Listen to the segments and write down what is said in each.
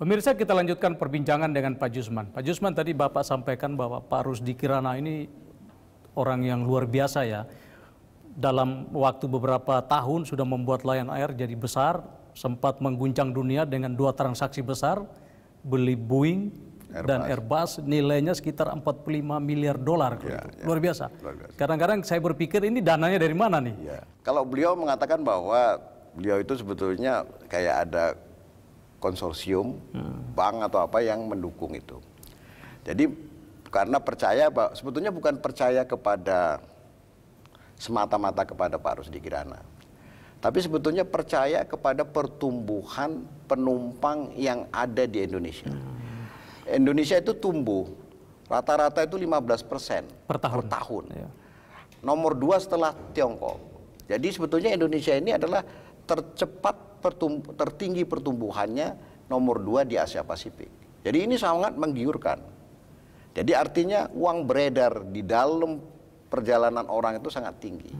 Pemirsa kita lanjutkan perbincangan dengan Pak Jusman. Pak Jusman tadi Bapak sampaikan bahwa Pak Rusdi Kirana ini orang yang luar biasa ya. Dalam waktu beberapa tahun sudah membuat Lion Air jadi besar, sempat mengguncang dunia dengan dua transaksi besar, beli Boeing Airbus. dan Airbus nilainya sekitar 45 miliar dolar. Ya, ya. Luar biasa. Kadang-kadang saya berpikir ini dananya dari mana nih? Ya. Kalau beliau mengatakan bahwa beliau itu sebetulnya kayak ada konsorsium hmm. bank atau apa yang mendukung itu. Jadi karena percaya Pak, sebetulnya bukan percaya kepada semata-mata kepada Pak Rusdi Kirana. Tapi sebetulnya percaya kepada pertumbuhan penumpang yang ada di Indonesia. Hmm. Indonesia itu tumbuh rata-rata itu 15 persen per tahun. Per tahun. Ya. Nomor dua setelah Tiongkok. Jadi sebetulnya Indonesia ini adalah tercepat tertinggi pertumbuhannya nomor dua di Asia Pasifik. Jadi ini sangat menggiurkan. Jadi artinya uang beredar di dalam perjalanan orang itu sangat tinggi.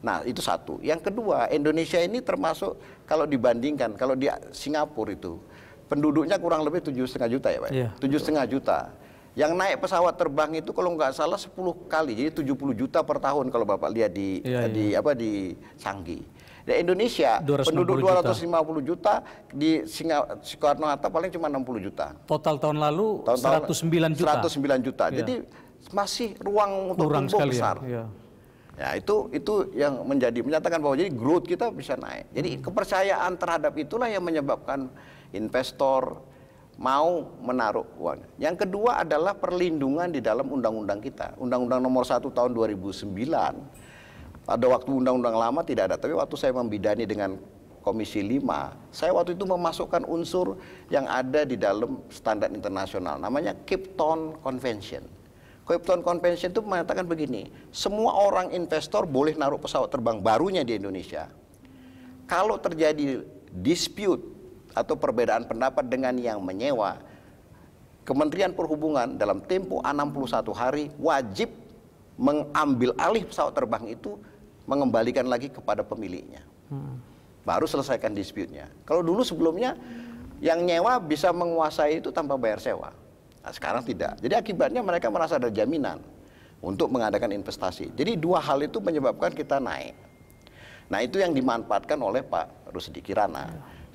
Nah itu satu. Yang kedua Indonesia ini termasuk kalau dibandingkan kalau di Singapura itu penduduknya kurang lebih tujuh setengah juta ya pak. Iya, tujuh ya, setengah juta. Yang naik pesawat terbang itu kalau nggak salah 10 kali, jadi 70 juta per tahun kalau Bapak lihat di ya, di ya. apa di Sanggi. Di Indonesia 250 penduduk 250 juta, juta di Soekarno Hatta paling cuma 60 juta. Total tahun lalu tahun, -tahun 109 juta. 109 juta. Ya. Jadi masih ruang untuk Kurang tumbuh ya. besar. Ya. Ya, itu itu yang menjadi menyatakan bahwa jadi growth kita bisa naik. Jadi hmm. kepercayaan terhadap itulah yang menyebabkan investor mau menaruh uang. Yang kedua adalah perlindungan di dalam undang-undang kita. Undang-undang nomor 1 tahun 2009 pada waktu undang-undang lama tidak ada, tapi waktu saya membidani dengan Komisi 5, saya waktu itu memasukkan unsur yang ada di dalam standar internasional, namanya Cape Town Convention. Cape Town Convention itu mengatakan begini, semua orang investor boleh naruh pesawat terbang barunya di Indonesia. Kalau terjadi dispute atau perbedaan pendapat dengan yang menyewa, Kementerian Perhubungan dalam tempo 61 hari wajib mengambil alih pesawat terbang itu mengembalikan lagi kepada pemiliknya. Hmm. Baru selesaikan dispute-nya. Kalau dulu sebelumnya yang nyewa bisa menguasai itu tanpa bayar sewa. Nah, sekarang tidak. Jadi akibatnya mereka merasa ada jaminan untuk mengadakan investasi. Jadi dua hal itu menyebabkan kita naik. Nah itu yang dimanfaatkan oleh Pak Rusdi Kirana.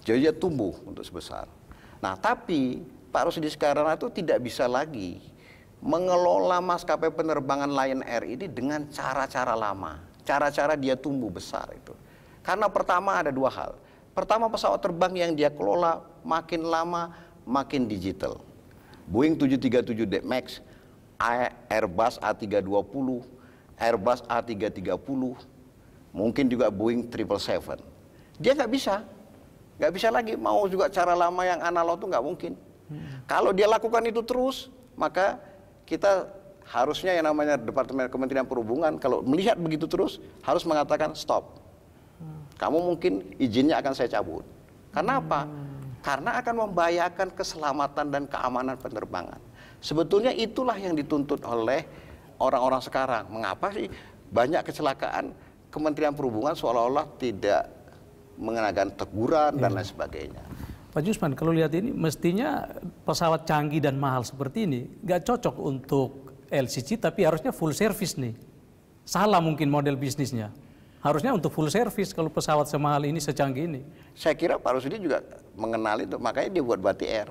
Iya. Jadi tumbuh untuk sebesar. Nah tapi Pak Rusdi sekarang itu tidak bisa lagi mengelola maskapai penerbangan Lion Air ini dengan cara-cara lama, cara-cara dia tumbuh besar itu. Karena pertama ada dua hal. Pertama pesawat terbang yang dia kelola makin lama makin digital. Boeing 737 tujuh Max, Airbus A320, Airbus A330, mungkin juga Boeing 777. Dia nggak bisa, nggak bisa lagi mau juga cara lama yang analog tuh nggak mungkin. Hmm. Kalau dia lakukan itu terus, maka kita harusnya yang namanya Departemen Kementerian Perhubungan kalau melihat begitu terus harus mengatakan stop. Kamu mungkin izinnya akan saya cabut. Kenapa? Karena akan membahayakan keselamatan dan keamanan penerbangan. Sebetulnya itulah yang dituntut oleh orang-orang sekarang. Mengapa sih banyak kecelakaan Kementerian Perhubungan seolah-olah tidak mengenakan teguran dan iya. lain sebagainya. Pak Jusman, kalau lihat ini mestinya pesawat canggih dan mahal seperti ini nggak cocok untuk LCC, tapi harusnya full service nih. Salah mungkin model bisnisnya. Harusnya untuk full service kalau pesawat semahal ini, secanggih ini. Saya kira Pak Rusdi juga mengenali itu, makanya dia buat Batik Air.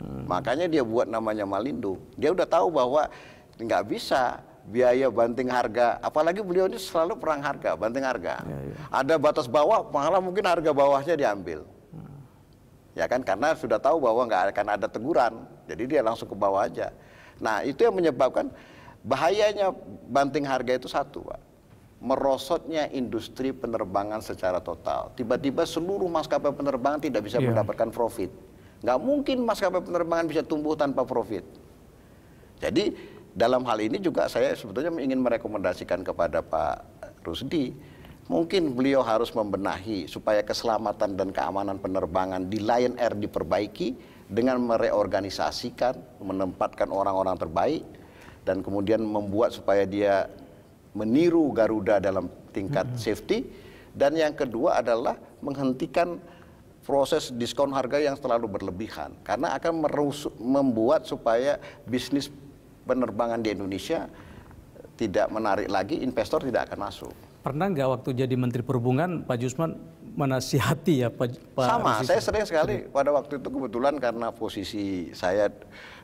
Hmm. Makanya dia buat namanya Malindo. Dia udah tahu bahwa nggak bisa biaya banting harga, apalagi beliau ini selalu perang harga, banting harga. Ya, ya. Ada batas bawah, malah mungkin harga bawahnya diambil ya kan karena sudah tahu bahwa nggak akan ada teguran jadi dia langsung ke bawah aja nah itu yang menyebabkan bahayanya banting harga itu satu pak merosotnya industri penerbangan secara total tiba-tiba seluruh maskapai penerbangan tidak bisa yeah. mendapatkan profit nggak mungkin maskapai penerbangan bisa tumbuh tanpa profit jadi dalam hal ini juga saya sebetulnya ingin merekomendasikan kepada Pak Rusdi mungkin beliau harus membenahi supaya keselamatan dan keamanan penerbangan di Lion Air diperbaiki dengan mereorganisasikan, menempatkan orang-orang terbaik dan kemudian membuat supaya dia meniru Garuda dalam tingkat -hmm. safety dan yang kedua adalah menghentikan proses diskon harga yang terlalu berlebihan karena akan merusuk, membuat supaya bisnis penerbangan di Indonesia tidak menarik lagi investor tidak akan masuk. Pernah nggak waktu jadi Menteri Perhubungan Pak Jusman menasihati ya Pak? Pak Sama, saya sering sekali pada waktu itu kebetulan karena posisi saya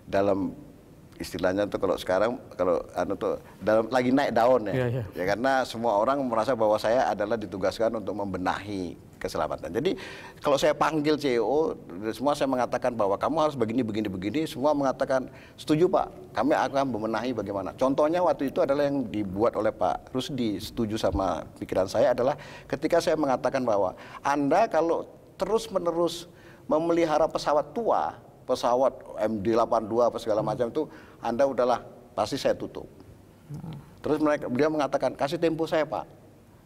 dalam istilahnya tuh kalau sekarang kalau anu tuh dalam lagi naik daun ya. Yeah, yeah. Ya karena semua orang merasa bahwa saya adalah ditugaskan untuk membenahi keselamatan. Jadi kalau saya panggil CEO, semua saya mengatakan bahwa kamu harus begini, begini, begini. Semua mengatakan setuju Pak, kami akan memenahi bagaimana. Contohnya waktu itu adalah yang dibuat oleh Pak Rusdi, setuju sama pikiran saya adalah ketika saya mengatakan bahwa Anda kalau terus-menerus memelihara pesawat tua, pesawat MD-82 apa segala macam itu, Anda udahlah pasti saya tutup. Terus mereka, dia mengatakan, kasih tempo saya Pak,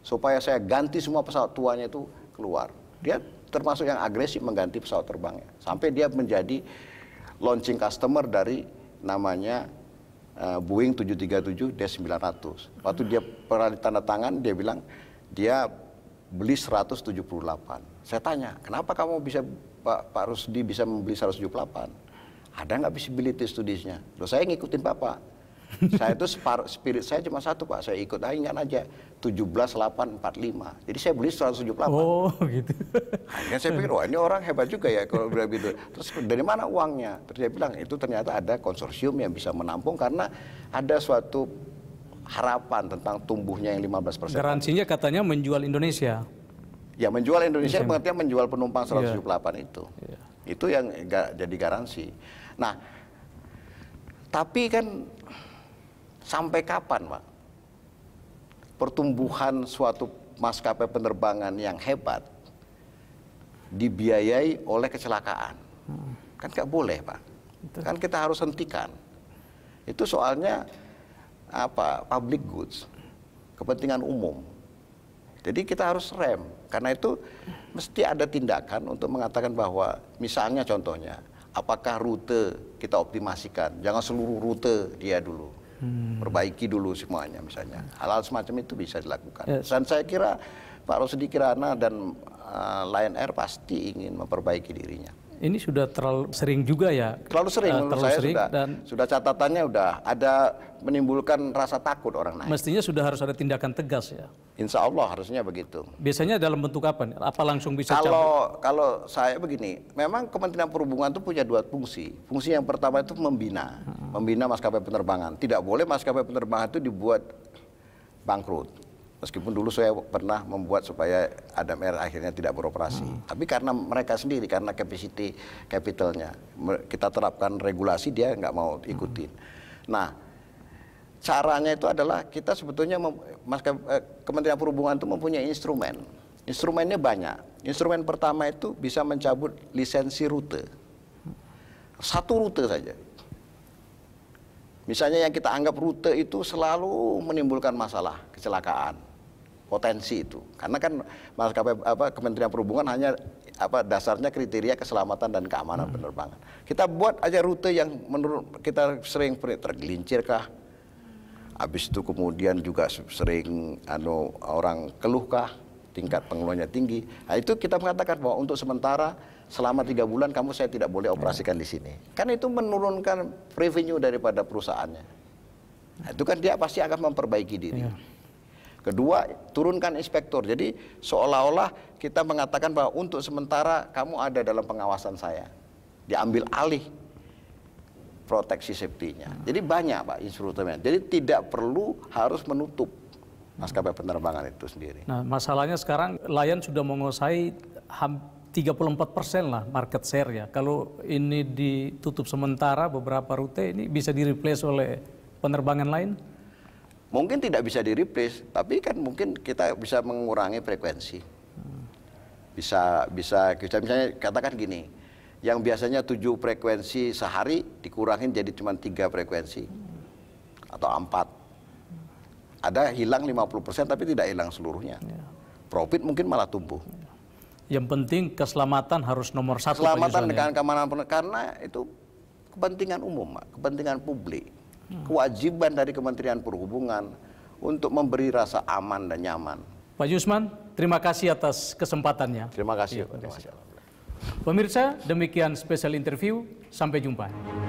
supaya saya ganti semua pesawat tuanya itu keluar. Dia termasuk yang agresif mengganti pesawat terbangnya. Sampai dia menjadi launching customer dari namanya uh, Boeing 737-900. Waktu dia pernah ditanda tangan, dia bilang dia beli 178. Saya tanya, kenapa kamu bisa Pak, Pak Rusdi bisa membeli 178? Ada nggak visibility studiesnya? Loh, saya ngikutin Bapak saya itu spirit saya cuma satu pak, saya ikut ingat aja lima Jadi saya beli tujuh delapan Oh gitu. Akhirnya saya pikir wah ini orang hebat juga ya kalau bilang gitu. Terus dari mana uangnya? Terus saya bilang itu ternyata ada konsorsium yang bisa menampung karena ada suatu harapan tentang tumbuhnya yang lima belas persen. Garansinya katanya menjual Indonesia. Ya menjual Indonesia pengertian menjual penumpang 178 iya. yeah. itu. Yeah. Itu yang jadi garansi. Nah, tapi kan Sampai kapan, Pak? Pertumbuhan suatu maskapai penerbangan yang hebat dibiayai oleh kecelakaan. Kan nggak boleh, Pak. Kan kita harus hentikan. Itu soalnya apa? Public goods, kepentingan umum. Jadi kita harus rem. Karena itu mesti ada tindakan untuk mengatakan bahwa misalnya contohnya apakah rute kita optimasikan, jangan seluruh rute dia dulu hmm. perbaiki dulu semuanya misalnya hal-hal semacam itu bisa dilakukan yes. dan saya kira Pak Rosdi Kirana dan uh, Lion Air pasti ingin memperbaiki dirinya ini sudah terlalu sering juga ya terlalu sering uh, terlalu saya sering sudah, dan sudah catatannya sudah ada menimbulkan rasa takut orang lain. mestinya sudah harus ada tindakan tegas ya Insya Allah harusnya begitu biasanya dalam bentuk apa nih apa langsung bisa kalau cabut? kalau saya begini memang Kementerian Perhubungan itu punya dua fungsi fungsi yang pertama itu membina hmm membina maskapai penerbangan. Tidak boleh maskapai penerbangan itu dibuat bangkrut. Meskipun dulu saya pernah membuat supaya Adam Air akhirnya tidak beroperasi. Hmm. Tapi karena mereka sendiri, karena capacity capitalnya, kita terapkan regulasi dia nggak mau hmm. ikutin. Hmm. Nah, caranya itu adalah kita sebetulnya eh, Kementerian Perhubungan itu mempunyai instrumen. Instrumennya banyak. Instrumen pertama itu bisa mencabut lisensi rute. Satu rute saja. Misalnya yang kita anggap rute itu selalu menimbulkan masalah kecelakaan, potensi itu. Karena kan maskapai apa Kementerian Perhubungan hanya apa dasarnya kriteria keselamatan dan keamanan hmm. penerbangan. Kita buat aja rute yang menurut kita sering tergelincir kah? Habis itu kemudian juga sering anu orang keluh kah? Tingkat pengeluarannya tinggi. Nah, itu kita mengatakan bahwa untuk sementara selama tiga bulan kamu saya tidak boleh ya. operasikan di sini. Kan itu menurunkan revenue daripada perusahaannya. Nah, itu kan dia pasti akan memperbaiki diri. Ya. Kedua, turunkan inspektur Jadi seolah-olah kita mengatakan bahwa untuk sementara kamu ada dalam pengawasan saya. Diambil alih proteksi safety-nya. Hmm. Jadi banyak Pak instrumennya. Jadi tidak perlu harus menutup maskapai penerbangan itu sendiri. Nah, masalahnya sekarang Lion sudah menguasai 34 persen lah market share ya. Kalau ini ditutup sementara beberapa rute ini bisa direplace oleh penerbangan lain? Mungkin tidak bisa direplace, tapi kan mungkin kita bisa mengurangi frekuensi. Bisa bisa kita misalnya katakan gini, yang biasanya tujuh frekuensi sehari dikurangin jadi cuma tiga frekuensi atau empat. Ada hilang 50% tapi tidak hilang seluruhnya. Iya. Profit mungkin malah tumbuh. Yang penting keselamatan harus nomor satu. Keselamatan dengan keamanan karena itu kepentingan umum, kepentingan publik, hmm. kewajiban dari Kementerian Perhubungan untuk memberi rasa aman dan nyaman. Pak Yusman, terima kasih atas kesempatannya. Terima kasih. Ya, terima kasih. Pemirsa, demikian spesial interview. Sampai jumpa.